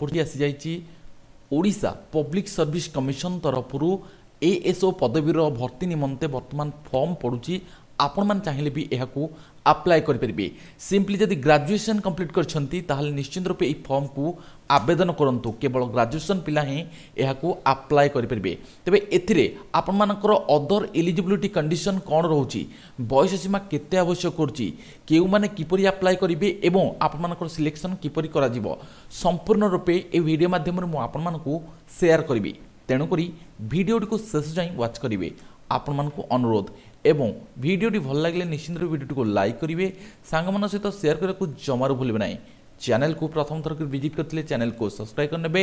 ପୁରୀ ଆସିଯାଇଛି Odisha public service commission ତରଫରୁ A S ଓ ପଦବୀର ଭର୍ତ୍ତି ନିମନ୍ତେ ବର୍ତ୍ତମାନ ଫର୍ମ ପଡ଼ୁଛି ଆପଣମାନେ ଚାହିଁଲେ ବି ଏହାକୁ ଆପ୍ଲାଏ କରିପାରିବେ ସିମ୍ପଲି ଯଦି ଗ୍ରାଜୁଏସନ୍ କମ୍ପ୍ଲିଟ୍ କରିଛନ୍ତି ତାହେଲେ ନିଶ୍ଚିନ୍ତ ରୂପେ ଏହି ଫର୍ମକୁ ଆବେଦନ କରନ୍ତୁ କେବଳ ଗ୍ରାଜୁଏସନ୍ ପିଲା ହିଁ ଏହାକୁ ଆପ୍ଲାଏ କରିପାରିବେ ତେବେ ଏଥିରେ ଆପଣମାନଙ୍କର ଅଦର ଏଲିଜିବିଲିଟି କଣ୍ଡିସନ୍ କ'ଣ ରହୁଛି ବୟସ ସୀମା କେତେ ଆବଶ୍ୟକ କରୁଛି କେଉଁମାନେ କିପରି ଆପ୍ଲାଏ କରିବେ ଏବଂ ଆପଣମାନଙ୍କର ସିଲେକ୍ସନ୍ କିପରି କରାଯିବ ସମ୍ପୂର୍ଣ୍ଣ ରୂପେ ଏହି ଭିଡ଼ିଓ ମାଧ୍ୟମରେ ମୁଁ ଆପଣମାନଙ୍କୁ ସେୟାର କରିବି ତେଣୁକରି ଭିଡ଼ିଓଟିକୁ ଶେଷ ଯାଏଁ ୱାଚ୍ କରିବେ ଆପଣମାନଙ୍କୁ ଅନୁରୋଧ এবং ভিডিওটি ভাল লাগলে নিশ্চিন্ত ভিডিওটিকে লাইক করবে সাংমান সহ সেয়ার করা জমারু ভুলবে না चैनल को प्रथम थर भिजिट करते चेल को सब्सक्राइब करने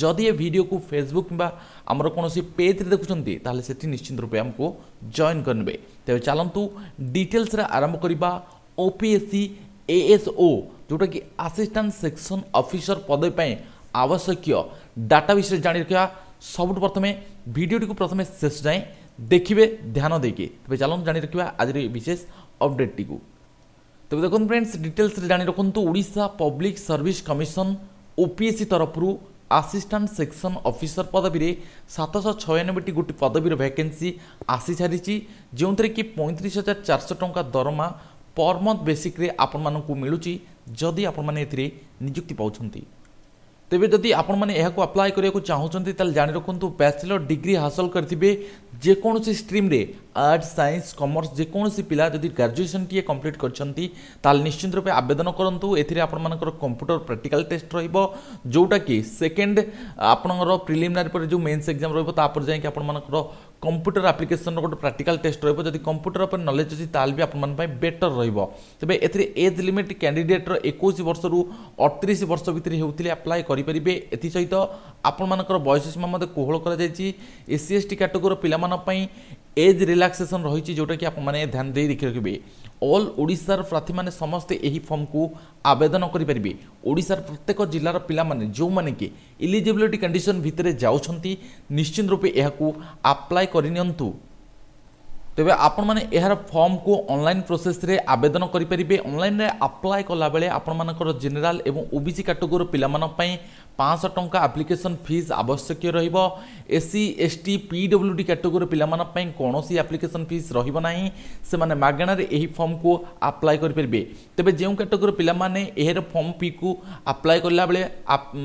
जदि ये भिडियो को फेसबुक किमर कौन पेज्रे देखुं से निश्चिंत रूपे आमको जॉइन करे तेज चलतु डिटेल्स आरंभ करवा ओपीएससी एएसओ जोटा कि आसीस्टाट सेक्शन अफिसर पदवीपाई आवश्यक डाटा विषय जाणी रखा सब प्रथम भिडियो को प्रथम शेष जाए ଦେଖିବେ ଧ୍ୟାନ ଦେଇକି ତେବେ ଚାଲନ୍ତୁ ଜାଣି ରଖିବା ଆଜିର ଏ ବିଶେଷ ଅପଡେଟ୍ଟିକୁ ତେବେ ଦେଖନ୍ତୁ ଫ୍ରେଣ୍ଡସ୍ ଡିଟେଲ୍ସରେ ଜାଣି ରଖନ୍ତୁ Odisha public service commission OPSC ତରଫରୁ ଆସିଷ୍ଟାଣ୍ଟ ସେକ୍ସନ୍ ଅଫିସର ପଦବୀରେ ସାତଶହ ଛୟାନବେଟି ଗୋଟି ପଦବୀର ଭ୍ୟାକେନ୍ସି ଆସିସାରିଛି ଯେଉଁଥିରେ କି ପଇଁତିରିଶ ହଜାର ଚାରିଶହ ଟଙ୍କା ଦରମା ପର୍ ମନ୍ଥ ବେସିକ୍ରେ ଆପଣମାନଙ୍କୁ ମିଳୁଛି ଯଦି ଆପଣମାନେ ଏଥିରେ ନିଯୁକ୍ତି ପାଉଛନ୍ତି ତେବେ ଯଦି ଆପଣମାନେ ଏହାକୁ ଆପ୍ଲାଏ କରିବାକୁ ଚାହୁଁଛନ୍ତି ତାହେଲେ ଜାଣି ରଖନ୍ତୁ ବ୍ୟାଚଲର ଡିଗ୍ରୀ ହାସଲ କରିଥିବେ ଯେକୌଣସି ଷ୍ଟ୍ରିମ୍ରେ ଆର୍ଟ ସାଇନ୍ସ କମର୍ସ ଯେକୌଣସି ପିଲା ଯଦି ଗ୍ରାଜୁଏସନ୍ଟିଏ କମ୍ପ୍ଲିଟ୍ କରିଛନ୍ତି ତାହେଲେ ନିଶ୍ଚିତ ରୂପେ ଆବେଦନ କରନ୍ତୁ ଏଥିରେ ଆପଣମାନଙ୍କର କମ୍ପ୍ୟୁଟର ପ୍ରାକ୍ଟିକାଲ ଟେଷ୍ଟ ରହିବ ଯେଉଁଟାକି ସେକେଣ୍ଡ ଆପଣଙ୍କର ପ୍ରିଲିମିନାରୀ ପରେ ଯେଉଁ ମେନ୍ସ ଏକ୍ଜାମ୍ ରହିବ ତାପରେ ଯାଇକି ଆପଣମାନଙ୍କର কম্পুটর আপ্লিকেসনর গোটে প্রাকটিকাল টেস্ট রহব যদি কম্পুটর উপরে নলেজ অছি তাহলে বি আপনার বেটর রহব তবে এতে এজ লিমিট ক্যাডিডেটর একুশ বর্ষর অড়তিশ বর্ষ ভিতরে হেউলে আপ্লাই করে এসহ আপনার বয়স সীমা মধ্যে কোহল করা যাই এসি এসটি ক্যাটেগোরি পিলা এজ রিলাক্সেসন রয়েছে যেটাকি আপনার ধ্যান দিয়ে দেখি রাখবে অল ওড়িশার প্রার্থী মানে সমস্তে এই ফর্মকু আবেদন করে পারে ওড়িশার প্রত্যেক জেলার পিলা মানে যে কি ইলিজিবিলিটি কন্ডিশন ভিতরে যাচ্ছেন নিশ্চিন্ত রূপে এখন আপ্লাই করে নিয়ন্তু তবে আপনার এর ফর্মকু অনলাইন প্রোসেসে আবেদন করে পারে অনলাইনে আপ্লাই কলাবেলে আপনার জেনেল এবং ওবিসি ক্যাটেগোরি পিলা পাঁচশহ টঙ্কা আপ্লিকেসন ফিজ আবশ্যক রহব এসি এসটি পিডব্লুডি ক্যাটেগোরি পিলামানাই কৌশি আপ্লিকেসন ফিজ রহব না সে মাগণার এই ফর্মকু আপ্লাই করে পারবে তবে যে ক্যাটেগোরি পিলামানে এর ফর্ম ফি কু আপ্লাই কলা বেড়ে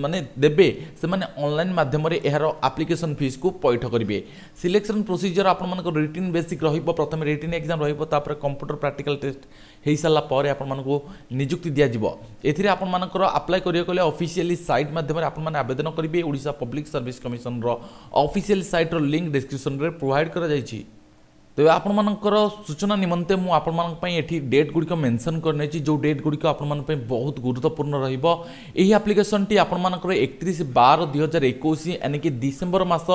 মানে দেবে সে অনলাইন মাধ্যমে এর আপ্লিকেসন ফিজ কু পৈঠ করবে সিলেকশন প্রোসিজর আপনার রিটিন বেসিক রহব প্রথমে রিটিন এক্সাম রহব তাপরে কম্পুটর প্রাকটিকাল টেস্ট ହୋଇସାରିଲା ପରେ ଆପଣମାନଙ୍କୁ ନିଯୁକ୍ତି ଦିଆଯିବ ଏଥିରେ ଆପଣମାନଙ୍କର ଆପ୍ଲାଏ କରିବାକୁ ହେଲେ ଅଫିସିଆଲି ସାଇଟ୍ ମାଧ୍ୟମରେ ଆପଣମାନେ ଆବେଦନ କରିବେ ଓଡ଼ିଶା ପବ୍ଲିକ୍ ସର୍ଭିସ୍ କମିଶନର ଅଫିସିଆଲ ସାଇଟ୍ର ଲିଙ୍କ୍ ଡିସ୍କ୍ରିପ୍ସନ୍ରେ ପ୍ରୋଭାଇଡ଼ କରାଯାଇଛି ତେବେ ଆପଣମାନଙ୍କର ସୂଚନା ନିମନ୍ତେ ମୁଁ ଆପଣମାନଙ୍କ ପାଇଁ ଏଠି ଡେଟ୍ ଗୁଡ଼ିକ ମେନ୍ସନ୍ କରିନେଇଛି ଯେଉଁ ଡେଟ୍ ଗୁଡ଼ିକ ଆପଣମାନଙ୍କ ପାଇଁ ବହୁତ ଗୁରୁତ୍ୱପୂର୍ଣ୍ଣ ରହିବ ଏହି ଆପ୍ଲିକେସନ୍ଟି ଆପଣମାନଙ୍କର ଏକତିରିଶ ବାର ଦୁଇ ହଜାର ଏକୋଇଶ ଏଣିକି ଡିସେମ୍ବର ମାସ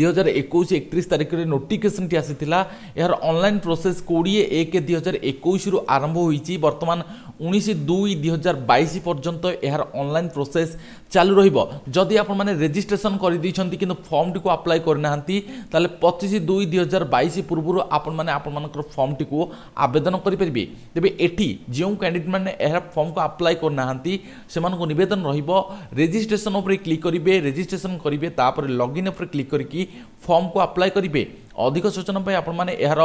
ଦୁଇ ହଜାର ଏକୋଇଶ ଏକତିରିଶ ତାରିଖରେ ନୋଟିଫିକେସନ୍ଟି ଆସିଥିଲା ଏହାର ଅନଲାଇନ୍ ପ୍ରୋସେସ୍ କୋଡ଼ିଏ ଏକ ଦୁଇ ହଜାର ଏକୋଇଶରୁ ଆରମ୍ଭ ହୋଇଛି ବର୍ତ୍ତମାନ ଉଣେଇଶ ଦୁଇ ଦୁଇ ହଜାର ବାଇଶ ପର୍ଯ୍ୟନ୍ତ ଏହାର ଅନଲାଇନ୍ ପ୍ରୋସେସ୍ ଚାଲୁ ରହିବ ଯଦି ଆପଣମାନେ ରେଜିଷ୍ଟ୍ରେସନ୍ କରିଦେଇଛନ୍ତି କିନ୍ତୁ ଫର୍ମଟିକୁ ଆପ୍ଲାଏ କରିନାହାନ୍ତି ତାହେଲେ ପଚିଶ ଦୁଇ ଦୁଇ ହଜାର ବାଇଶ ପୂର୍ବରୁ ଆପଣମାନେ ଆପଣମାନଙ୍କର ଫର୍ମଟିକୁ ଆବେଦନ କରିପାରିବେ ତେବେ ଏଠି ଯେଉଁ କ୍ୟାଣ୍ଡିଡେଟ୍ମାନେ ଏହା ଫର୍ମକୁ ଆପ୍ଲାଏ କରୁନାହାନ୍ତି ସେମାନଙ୍କୁ ନିବେଦନ ରହିବ ରେଜିଷ୍ଟ୍ରେସନ୍ ଉପରେ କ୍ଲିକ୍ କରିବେ ରେଜିଷ୍ଟ୍ରେସନ୍ କରିବେ ତାପରେ ଲଗ୍ଇନ୍ ଉପରେ କ୍ଲିକ୍ କରିକି ଫର୍ମକୁ ଆପ୍ଲାଏ କରିବେ ଅଧିକ ସୂଚନା ପାଇଁ ଆପଣମାନେ ଏହାର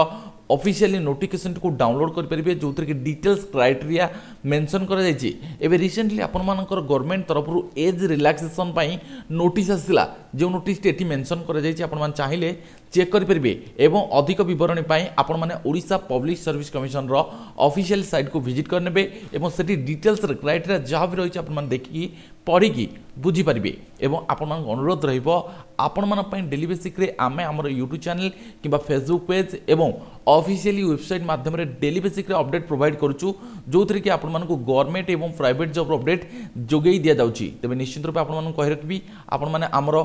অফিসিয়ালি নোটিফিকেসনটি ডাউনলোড করে যেতে কি ডিটেলস ক্রাইটেরিয়া মেনশন করা যাই এবে রিসেন্টলি আপনার গভর্নমেন্ট তরফর এজ রিলাক্সেসন নোটিস আসলা যে নোটিসটি এটি মেনশন করা যাই আপনার চাইলে চেক করে পেবে এবং অধিক বিবরণী আপন মানে ওড়িশা পব্লিক সর্ভিস কমিশনর অফিসিয়াল সাইট কু ভিজিট করে নেবে এবং সেটি ডিটেলস ক্রাইটেরিয়া যা বি রয়েছে আপনার দেখি পড়ি বুঝিপারে এবং আপনার অনুরোধ রহব আপনার ডেলি বেসিক্রে আমি আমার ইউট্যুব চ্যানেল কিংবা ফেসবুক পেজ এবং অফিসিয়ালি ওয়েবসাইট মাধ্যমে ডেলি বেসিক্রে অপডেট প্রোভাইড করছু যে কি আপনার গভর্নমেন্ট এবং প্রাইভেট জব অপডেট যোগাই দিয়া যাচ্ছি তবে নিশ্চিত রূপে আপনার কে রাখবি আপনার আমার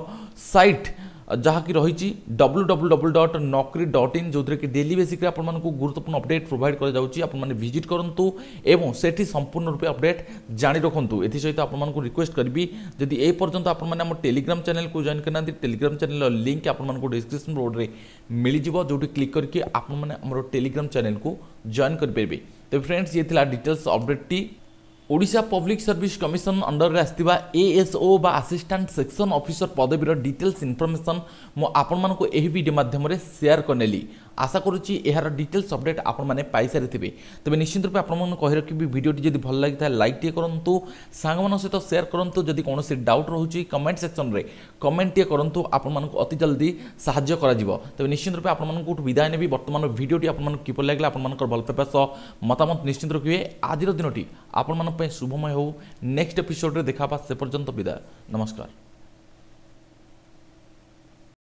সাইট અજહાકી રહીચી www.naukri.in જોતરે કે દિલ્હી બેસિક આપણમાનકુ ગુરુતપન અપડેટ પ્રોવાઇડ કરે જાઉચી આપણ મને વિઝિટ કરંતુ એવ સટી સંપૂર્ણ રૂપે અપડેટ જાણી રખંતુ એથી સહી તો આપણમાનકુ રિક્વેસ્ટ કરબી જોદી એ પર્જંત આપણ મને ટેલિગ્રામ ચેનલ કુ જોઈન કરનંતિ ટેલિગ્રામ ચેનલ લિંક આપણમાનકુ ડિસ્ક્રિપ્શન બોડ રે મળી જીબો જોટુ ક્લિક કરકી આપણ મને અમારો ટેલિગ્રામ ચેનલ કુ જોઈન કરી પરબી તો ફ્રેન્ડ્સ યે થલા ડિટેલ્સ અપડેટ ટી ଓଡ଼ିଶା ପବ୍ଲିକ୍ ସର୍ଭିସ୍ କମିଶନ ଅଣ୍ଡରରେ ଆସିଥିବା ଏଏସ୍ଓ ବା ଆସିଷ୍ଟାଣ୍ଟ ସେକ୍ସନ୍ ଅଫିସର ପଦବୀର ଡିଟେଲ୍ସ ଇନଫର୍ମେସନ୍ ମୁଁ ଆପଣମାନଙ୍କୁ ଏହି ଭିଡ଼ିଓ ମାଧ୍ୟମରେ ସେୟାର କରିନେଲି ଆଶା କରୁଛି ଏହାର ଡିଟେଲ୍ସ ଅପଡ଼େଟ୍ ଆପଣମାନେ ପାଇସାରିଥିବେ ତେବେ ନିଶ୍ଚିତ ରୂପେ ଆପଣମାନଙ୍କୁ କହି ରଖିବି ଭିଡ଼ିଓଟି ଯଦି ଭଲ ଲାଗିଥାଏ ଲାଇକ୍ଟିଏ କରନ୍ତୁ ସାଙ୍ଗମାନଙ୍କ ସହିତ ସେୟାର କରନ୍ତୁ ଯଦି କୌଣସି ଡାଉଟ୍ ରହୁଛି କମେଣ୍ଟ ସେକ୍ସନ୍ରେ କମେଣ୍ଟଟିଏ କରନ୍ତୁ ଆପଣମାନଙ୍କୁ ଅତି ଜଲ୍ଦି ସାହାଯ୍ୟ କରାଯିବ ତେବେ ନିଶ୍ଚିତ ରୂପେ ଆପଣମାନଙ୍କଠୁ ବିଦାୟ ନେବି ବର୍ତ୍ତମାନ ଭିଡ଼ିଓଟି ଆପଣମାନଙ୍କୁ କିପରି ଲାଗିଲା ଆପଣମାନଙ୍କର ଭଲ ପାଇବା ସହ ମତାମତ ନିଶ୍ଚିତ ରଖିବେ ଆଜିର ଦିନଟି ଆପଣମାନଙ୍କ ପାଇଁ ଶୁଭମୟ ହେଉ ନେକ୍ସଟ ଏପିସୋଡ଼ରେ ଦେଖା ସେ ପର୍ଯ୍ୟନ୍ତ ବିଦାୟ ନମସ୍କାର